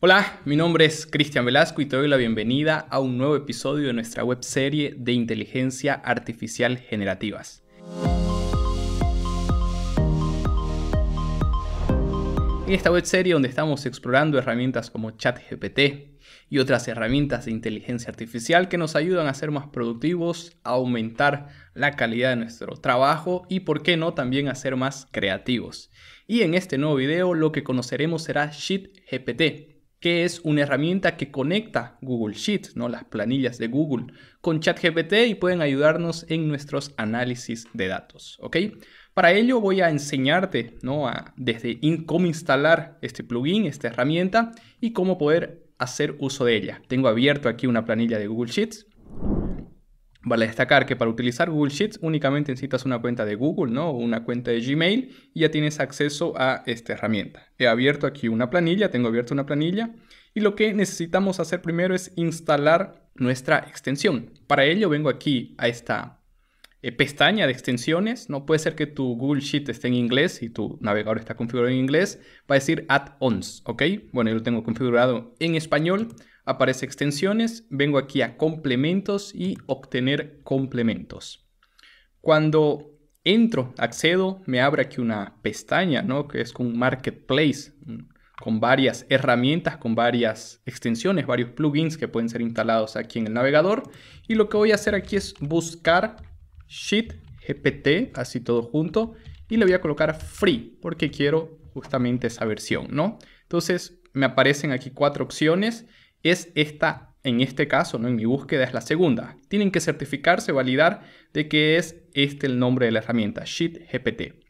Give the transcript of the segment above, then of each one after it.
Hola, mi nombre es Cristian Velasco y te doy la bienvenida a un nuevo episodio de nuestra webserie de inteligencia artificial generativas. En esta web serie donde estamos explorando herramientas como ChatGPT y otras herramientas de inteligencia artificial que nos ayudan a ser más productivos, a aumentar la calidad de nuestro trabajo y por qué no también a ser más creativos. Y en este nuevo video lo que conoceremos será ShitGPT que es una herramienta que conecta Google Sheets, ¿no? las planillas de Google, con ChatGPT y pueden ayudarnos en nuestros análisis de datos. ¿ok? Para ello voy a enseñarte ¿no? desde cómo instalar este plugin, esta herramienta, y cómo poder hacer uso de ella. Tengo abierto aquí una planilla de Google Sheets. Vale destacar que para utilizar Google Sheets únicamente necesitas una cuenta de Google ¿no? o una cuenta de Gmail y ya tienes acceso a esta herramienta. He abierto aquí una planilla, tengo abierta una planilla y lo que necesitamos hacer primero es instalar nuestra extensión. Para ello vengo aquí a esta eh, pestaña de extensiones. No puede ser que tu Google Sheet esté en inglés y tu navegador está configurado en inglés. Va a decir add-ons, ¿ok? Bueno, yo lo tengo configurado en español aparece extensiones, vengo aquí a complementos y obtener complementos. Cuando entro, accedo, me abre aquí una pestaña, ¿no? Que es un marketplace con varias herramientas, con varias extensiones, varios plugins que pueden ser instalados aquí en el navegador. Y lo que voy a hacer aquí es buscar Sheet GPT, así todo junto, y le voy a colocar free, porque quiero justamente esa versión, ¿no? Entonces me aparecen aquí cuatro opciones es esta, en este caso, ¿no? en mi búsqueda es la segunda. Tienen que certificarse, validar de que es este el nombre de la herramienta, Sheet GPT.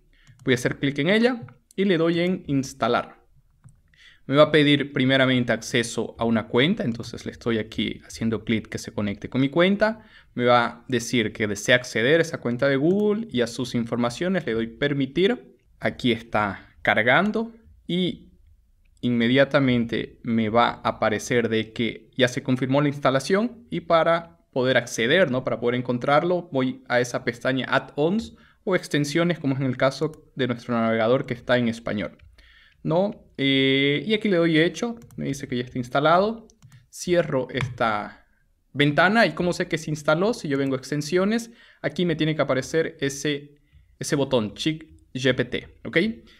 Voy a hacer clic en ella y le doy en instalar. Me va a pedir primeramente acceso a una cuenta, entonces le estoy aquí haciendo clic que se conecte con mi cuenta. Me va a decir que desea acceder a esa cuenta de Google y a sus informaciones. Le doy permitir. Aquí está cargando y inmediatamente me va a aparecer de que ya se confirmó la instalación y para poder acceder, ¿no? Para poder encontrarlo, voy a esa pestaña add-ons o extensiones, como es en el caso de nuestro navegador que está en español, ¿no? Eh, y aquí le doy hecho, me dice que ya está instalado, cierro esta ventana y como sé que se instaló, si yo vengo a extensiones, aquí me tiene que aparecer ese, ese botón, check GPT, ¿ok?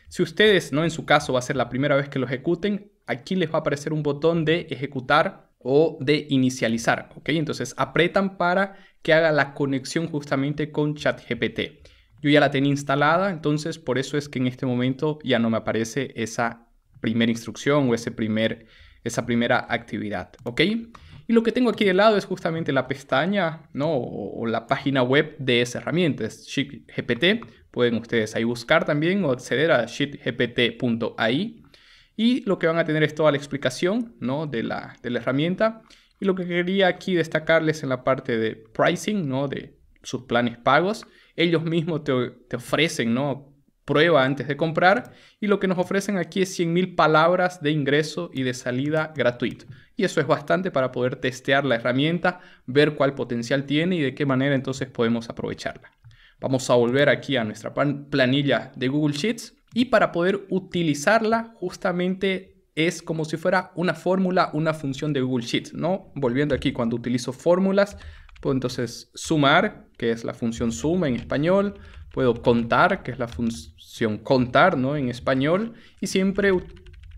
Si ustedes, no en su caso va a ser la primera vez que lo ejecuten, aquí les va a aparecer un botón de ejecutar o de inicializar, ¿ok? Entonces apretan para que haga la conexión justamente con ChatGPT. Yo ya la tenía instalada, entonces por eso es que en este momento ya no me aparece esa primera instrucción o ese primer, esa primera actividad, ¿ok? Y lo que tengo aquí de lado es justamente la pestaña, ¿no? O, la página web de esa herramienta, es GPT Pueden ustedes ahí buscar también o acceder a sheetgpt.ai y lo que van a tener es toda la explicación ¿no? de, la, herramienta. Y lo que quería aquí destacarles en la parte de pricing, ¿no? de sus planes pagos, ellos mismos te, ofrecen ¿no? prueba antes de comprar y lo que nos ofrecen aquí es 100.000 palabras de ingreso y de salida gratuito. Y eso es bastante para poder testear la herramienta, ver cuál potencial tiene y de qué manera entonces podemos aprovecharla. Vamos a volver aquí a nuestra planilla de Google Sheets y para poder utilizarla justamente es como si fuera una fórmula, una función de Google Sheets, ¿no? Volviendo aquí, cuando utilizo fórmulas, puedo entonces sumar, que es la función suma en español, puedo contar, que es la función contar, ¿no? En español, y siempre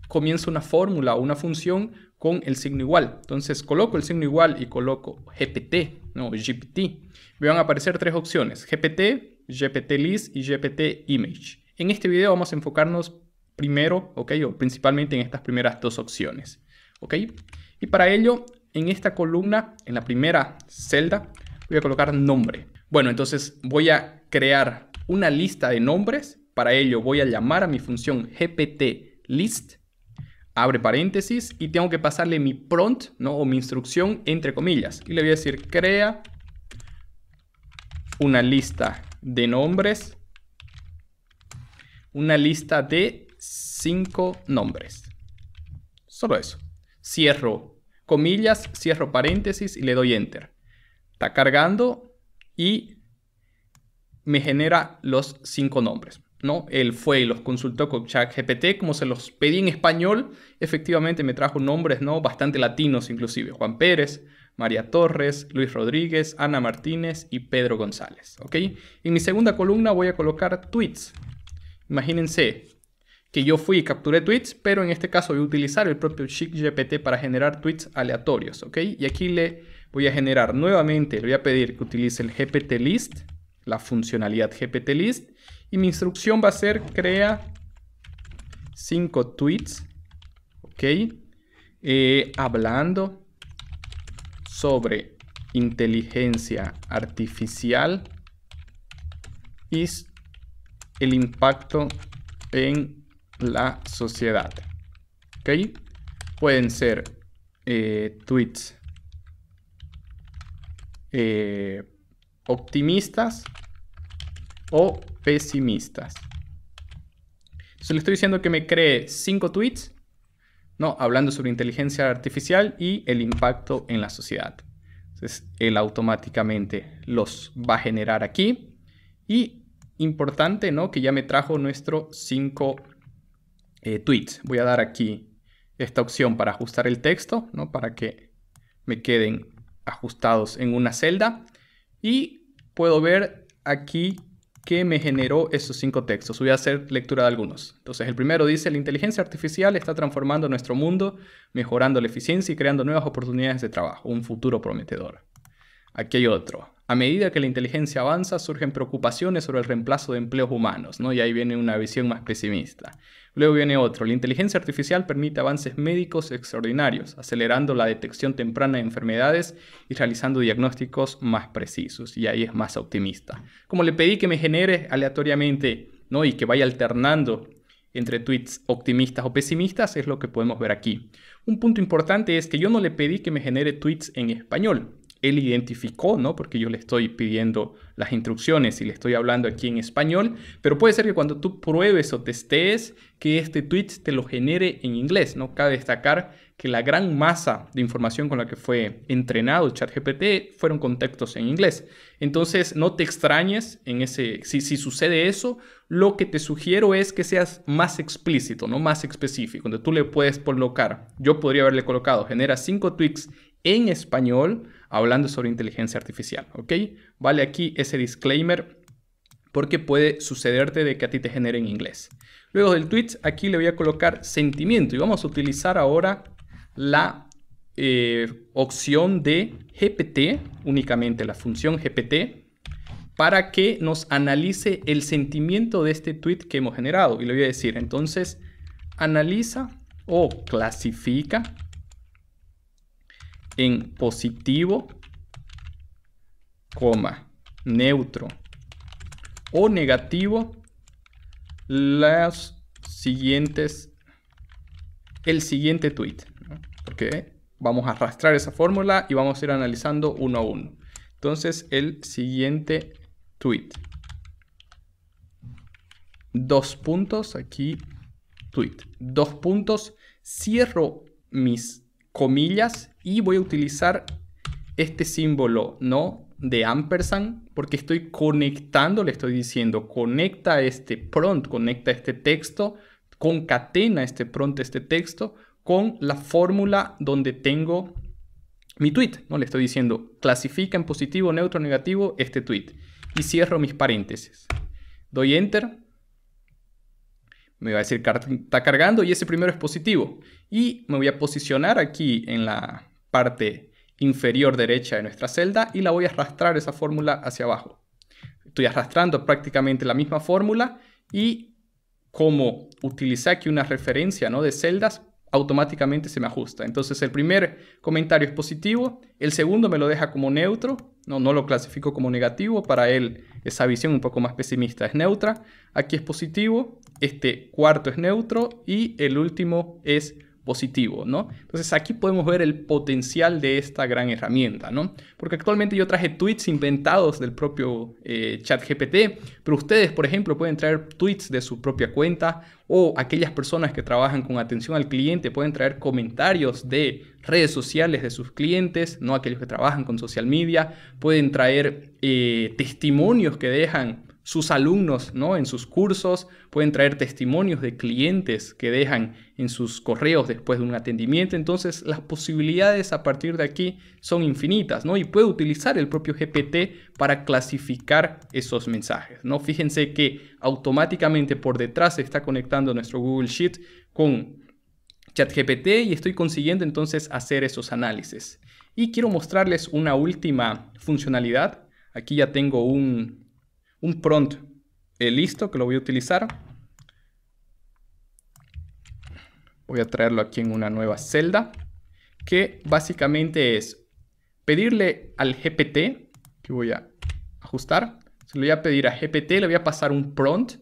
comienzo una fórmula o una función con el signo igual. Entonces coloco el signo igual y coloco GPT, no GPT. Me van a aparecer tres opciones, GPT, GPT List y GPT Image. En este video vamos a enfocarnos primero, ok, o principalmente en estas primeras dos opciones, ok. Y para ello, en esta columna, en la primera celda, voy a colocar nombre. Bueno, entonces voy a crear una lista de nombres. Para ello voy a llamar a mi función GPT List abre paréntesis y tengo que pasarle mi prompt, ¿no? O mi instrucción entre comillas. Y le voy a decir, crea una lista de nombres, una lista de cinco nombres. Solo eso. Cierro comillas, cierro paréntesis y le doy enter. Está cargando y me genera los cinco nombres. ¿no? Él fue y los consultó con ChatGPT, como se los pedí en español, efectivamente me trajo nombres, ¿no? Bastante latinos inclusive, Juan Pérez, María Torres, Luis Rodríguez, Ana Martínez y Pedro González, ¿ok? En mi segunda columna voy a colocar tweets. Imagínense que yo fui y capturé tweets, pero en este caso voy a utilizar el propio ChatGPT para generar tweets aleatorios, ¿ok? Y aquí le voy a generar nuevamente, le voy a pedir que utilice el GPT List, la funcionalidad GPT List, y mi instrucción va a ser crea cinco tweets, ¿ok? Eh, hablando sobre inteligencia artificial y el impacto en la sociedad. ¿Ok? Pueden ser eh, tweets eh, optimistas o pesimistas. Entonces le estoy diciendo que me cree cinco tweets, ¿no? Hablando sobre inteligencia artificial y el impacto en la sociedad. Entonces él automáticamente los va a generar aquí. Y importante, ¿no? Que ya me trajo nuestro cinco eh, tweets. Voy a dar aquí esta opción para ajustar el texto, ¿no? Para que me queden ajustados en una celda. Y puedo ver aquí ¿Qué me generó estos cinco textos. Voy a hacer lectura de algunos. Entonces, el primero dice, la inteligencia artificial está transformando nuestro mundo, mejorando la eficiencia y creando nuevas oportunidades de trabajo, un futuro prometedor. Aquí hay otro. A medida que la inteligencia avanza, surgen preocupaciones sobre el reemplazo de empleos humanos, ¿no? Y ahí viene una visión más pesimista. Luego viene otro. La inteligencia artificial permite avances médicos extraordinarios, acelerando la detección temprana de enfermedades y realizando diagnósticos más precisos. Y ahí es más optimista. Como le pedí que me genere aleatoriamente ¿no? y que vaya alternando entre tweets optimistas o pesimistas, es lo que podemos ver aquí. Un punto importante es que yo no le pedí que me genere tweets en español él identificó, ¿no? Porque yo le estoy pidiendo las instrucciones y le estoy hablando aquí en español, pero puede ser que cuando tú pruebes o testees que este tweet te lo genere en inglés, ¿no? Cabe destacar que la gran masa de información con la que fue entrenado ChatGPT fueron contextos en inglés. Entonces, no te extrañes en ese si, si sucede eso, lo que te sugiero es que seas más explícito, no más específico, donde tú le puedes colocar, yo podría haberle colocado, genera cinco tweets en español hablando sobre inteligencia artificial, ¿ok? Vale aquí ese disclaimer porque puede sucederte de que a ti te genere en inglés. Luego del tweet, aquí le voy a colocar sentimiento y vamos a utilizar ahora la eh, opción de GPT, únicamente la función GPT, para que nos analice el sentimiento de este tweet que hemos generado. Y le voy a decir, entonces, analiza o clasifica en positivo, coma, neutro o negativo las siguientes el siguiente tweet porque vamos a arrastrar esa fórmula y vamos a ir analizando uno a uno entonces el siguiente tweet dos puntos aquí tweet dos puntos cierro mis comillas y voy a utilizar este símbolo, ¿no? De ampersand, porque estoy conectando, le estoy diciendo, conecta este prompt, conecta este texto, concatena este prompt, este texto, con la fórmula donde tengo mi tweet, ¿no? Le estoy diciendo, clasifica en positivo, neutro, negativo este tweet. Y cierro mis paréntesis. Doy enter me va a decir está cargando y ese primero es positivo. Y me voy a posicionar aquí en la parte inferior derecha de nuestra celda y la voy a arrastrar esa fórmula hacia abajo. Estoy arrastrando prácticamente la misma fórmula y como utilicé aquí una referencia ¿no? de celdas, automáticamente se me ajusta. Entonces el primer comentario es positivo, el segundo me lo deja como neutro, no, no lo clasifico como negativo, para él esa visión un poco más pesimista es neutra, aquí es positivo, este cuarto es neutro y el último es positivo, ¿no? Entonces aquí podemos ver el potencial de esta gran herramienta, ¿no? Porque actualmente yo traje tweets inventados del propio eh, ChatGPT, pero ustedes, por ejemplo, pueden traer tweets de su propia cuenta o aquellas personas que trabajan con atención al cliente pueden traer comentarios de redes sociales de sus clientes, no aquellos que trabajan con social media, pueden traer eh, testimonios que dejan sus alumnos ¿no? en sus cursos, pueden traer testimonios de clientes que dejan en sus correos después de un atendimiento. Entonces las posibilidades a partir de aquí son infinitas ¿no? y puede utilizar el propio GPT para clasificar esos mensajes. ¿no? Fíjense que automáticamente por detrás se está conectando nuestro Google Sheet con ChatGPT y estoy consiguiendo entonces hacer esos análisis. Y quiero mostrarles una última funcionalidad. Aquí ya tengo un un prompt eh, listo que lo voy a utilizar. Voy a traerlo aquí en una nueva celda que básicamente es pedirle al GPT, que voy a ajustar, se lo voy a pedir a GPT, le voy a pasar un prompt,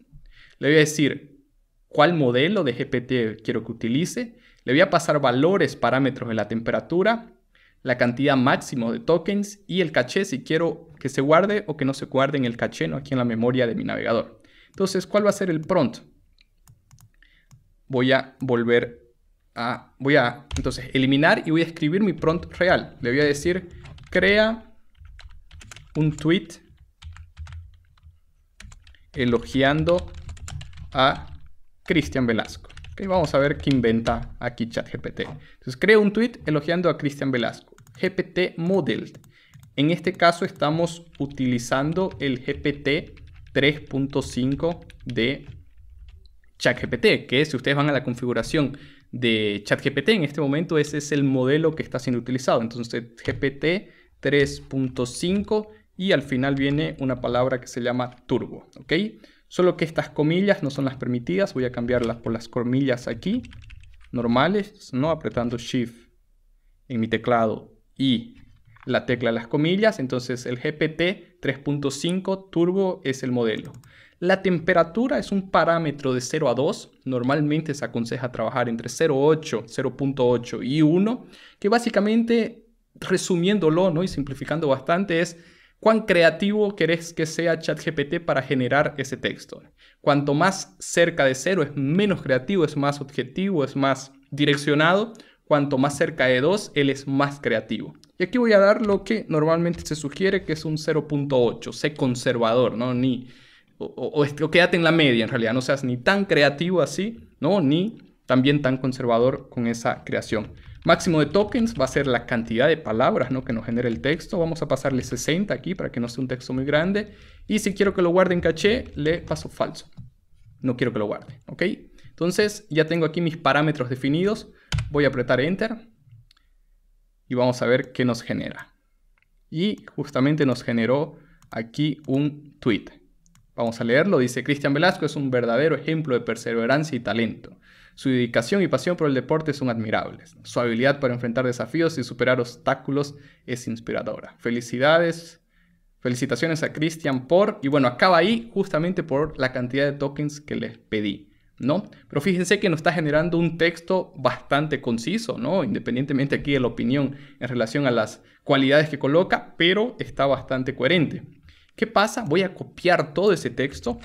le voy a decir cuál modelo de GPT quiero que utilice, le voy a pasar valores, parámetros de la temperatura la cantidad máxima de tokens y el caché si quiero que se guarde o que no se guarde en el caché, aquí en la memoria de mi navegador. Entonces, ¿cuál va a ser el prompt? Voy a volver a, voy a, entonces, eliminar y voy a escribir mi prompt real. Le voy a decir, crea un tweet elogiando a Cristian Velasco. vamos a ver qué inventa aquí ChatGPT. Entonces, crea un tweet elogiando a Cristian Velasco. GPT Modeled. En este caso estamos utilizando el GPT 3.5 de ChatGPT, que si ustedes van a la configuración de ChatGPT, en este momento ese es el modelo que está siendo utilizado. Entonces GPT 3.5 y al final viene una palabra que se llama turbo, ¿ok? Solo que estas comillas no son las permitidas, voy a cambiarlas por las comillas aquí, normales, ¿no? Apretando Shift en mi teclado y la tecla las comillas, entonces el GPT 3.5 Turbo es el modelo. La temperatura es un parámetro de 0 a 2, normalmente se aconseja trabajar entre 0.8, 0.8 y 1, que básicamente, resumiéndolo ¿no? y simplificando bastante, es cuán creativo querés que sea ChatGPT para generar ese texto. Cuanto más cerca de 0 es menos creativo, es más objetivo, es más direccionado, cuanto más cerca de 2, él es más creativo. Y aquí voy a dar lo que normalmente se sugiere, que es un 0.8. Sé conservador, ¿no? Ni, o, quédate en la media, en realidad. No seas ni tan creativo así, ¿no? Ni también tan conservador con esa creación. Máximo de tokens va a ser la cantidad de palabras ¿no? que nos genere el texto. Vamos a pasarle 60 aquí para que no sea un texto muy grande. Y si quiero que lo guarde en caché, le paso falso. No quiero que lo guarde, ¿ok? Entonces ya tengo aquí mis parámetros definidos. Voy a apretar Enter y vamos a ver qué nos genera. Y justamente nos generó aquí un tweet. Vamos a leerlo. Dice, Cristian Velasco es un verdadero ejemplo de perseverancia y talento. Su dedicación y pasión por el deporte son admirables. Su habilidad para enfrentar desafíos y superar obstáculos es inspiradora. Felicidades, felicitaciones a Cristian por... Y bueno, acaba ahí justamente por la cantidad de tokens que les pedí. ¿no? Pero fíjense que nos está generando un texto bastante conciso, ¿no? Independientemente aquí de la opinión en relación a las cualidades que coloca, pero está bastante coherente. ¿Qué pasa? Voy a copiar todo ese texto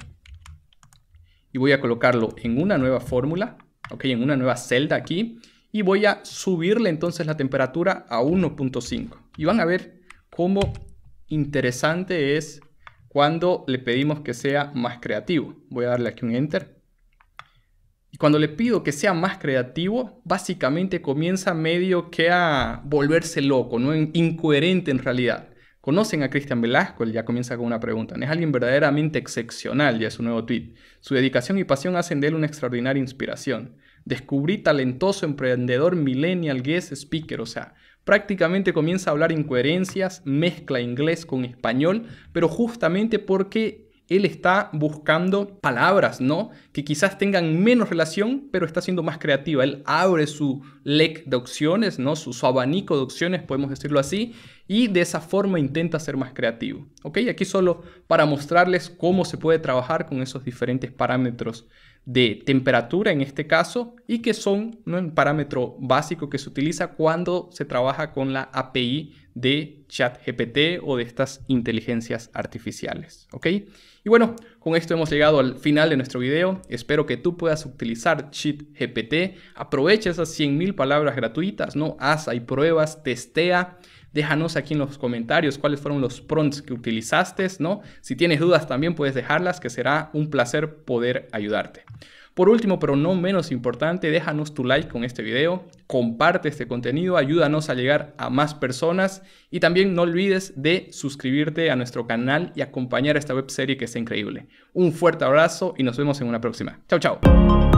y voy a colocarlo en una nueva fórmula, ¿ok? En una nueva celda aquí y voy a subirle entonces la temperatura a 1.5. Y van a ver cómo interesante es cuando le pedimos que sea más creativo. Voy a darle aquí un enter y cuando le pido que sea más creativo, básicamente comienza medio que a volverse loco, ¿no? incoherente en realidad. Conocen a Cristian Velasco, él ya comienza con una pregunta. Es alguien verdaderamente excepcional, ya es su nuevo tweet. Su dedicación y pasión hacen de él una extraordinaria inspiración. Descubrí talentoso emprendedor millennial guest speaker, o sea, prácticamente comienza a hablar incoherencias, mezcla inglés con español, pero justamente porque él está buscando palabras, ¿no? Que quizás tengan menos relación, pero está siendo más creativa. Él abre su lec de opciones, ¿no? Su, abanico de opciones, podemos decirlo así, y de esa forma intenta ser más creativo. ¿Ok? Aquí solo para mostrarles cómo se puede trabajar con esos diferentes parámetros de temperatura en este caso y que son un parámetro básico que se utiliza cuando se trabaja con la API de ChatGPT o de estas inteligencias artificiales. ¿Ok? Y bueno, con esto hemos llegado al final de nuestro video. Espero que tú puedas utilizar ChatGPT. Aprovecha esas 100.000 palabras gratuitas, ¿no? Haz, hay pruebas, testea. Déjanos aquí en los comentarios cuáles fueron los prompts que utilizaste, ¿no? Si tienes dudas también puedes dejarlas, que será un placer poder ayudarte. Por último, pero no menos importante, déjanos tu like con este video, comparte este contenido, ayúdanos a llegar a más personas y también no olvides de suscribirte a nuestro canal y acompañar esta esta webserie que está increíble. Un fuerte abrazo y nos vemos en una próxima. Chao, chao.